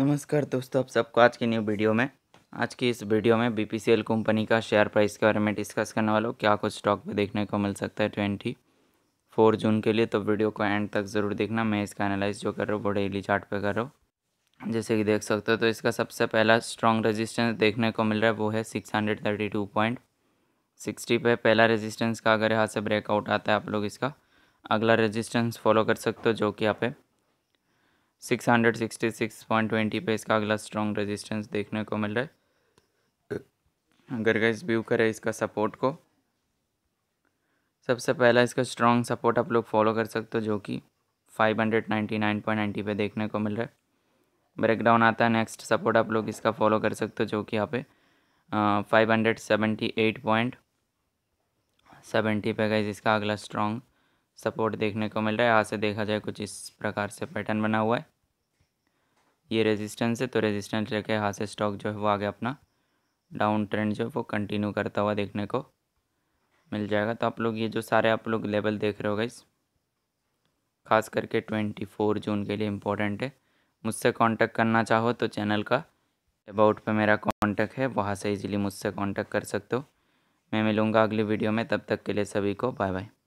नमस्कार दोस्तों आप सबको आज की न्यू वीडियो में आज की इस वीडियो में बी पी कंपनी का शेयर प्राइस के बारे में डिस्कस करने वाला हूँ क्या कुछ स्टॉक पे देखने को मिल सकता है ट्वेंटी फोर जून के लिए तो वीडियो को एंड तक ज़रूर देखना मैं इसका एनालाइज जो कर रहा हूँ वो डेली चार्ट पे कर रहा हूँ जैसे कि देख सकते हो तो इसका सबसे पहला स्ट्रॉन्ग रजिस्टेंस देखने को मिल रहा है वो है six hundred thirty two point sixty पे पहला रजिस्टेंस का अगर यहाँ से ब्रेकआउट आता है आप लोग इसका अगला रजिस्टेंस फॉलो कर सकते हो जो कि यहाँ पे 666.20 पे इसका अगला स्ट्रॉन्ग रेजिस्टेंस देखने को मिल रहा है अगर गैस व्यू करें इसका सपोर्ट को सबसे पहला इसका स्ट्रॉन्ग सपोर्ट आप लोग फॉलो कर सकते हो जो कि 599.90 पे देखने को मिल रहा है ब्रेकडाउन आता है नेक्स्ट सपोर्ट आप लोग इसका फॉलो कर सकते हो जो कि यहाँ पे five hundred seventy eight point seventy पे गई इसका अगला स्ट्रॉन्ग सपोर्ट देखने को मिल रहा है यहाँ से देखा जाए कुछ इस प्रकार से पैटर्न बना हुआ है ये रेजिस्टेंस है तो रेजिस्टेंस लेके यहाँ से स्टॉक जो है वो आगे अपना डाउन ट्रेंड जो है वो कंटिन्यू करता हुआ देखने को मिल जाएगा तो आप लोग ये जो सारे आप लोग लेवल देख रहे हो गए खास करके ट्वेंटी फोर जून के लिए इम्पोर्टेंट है मुझसे कांटेक्ट करना चाहो तो चैनल का अबाउट पे मेरा कांटेक्ट है वहाँ से इजीली मुझसे कांटेक्ट कर सकते हो मैं मिलूँगा अगली वीडियो में तब तक के लिए सभी को बाय बाय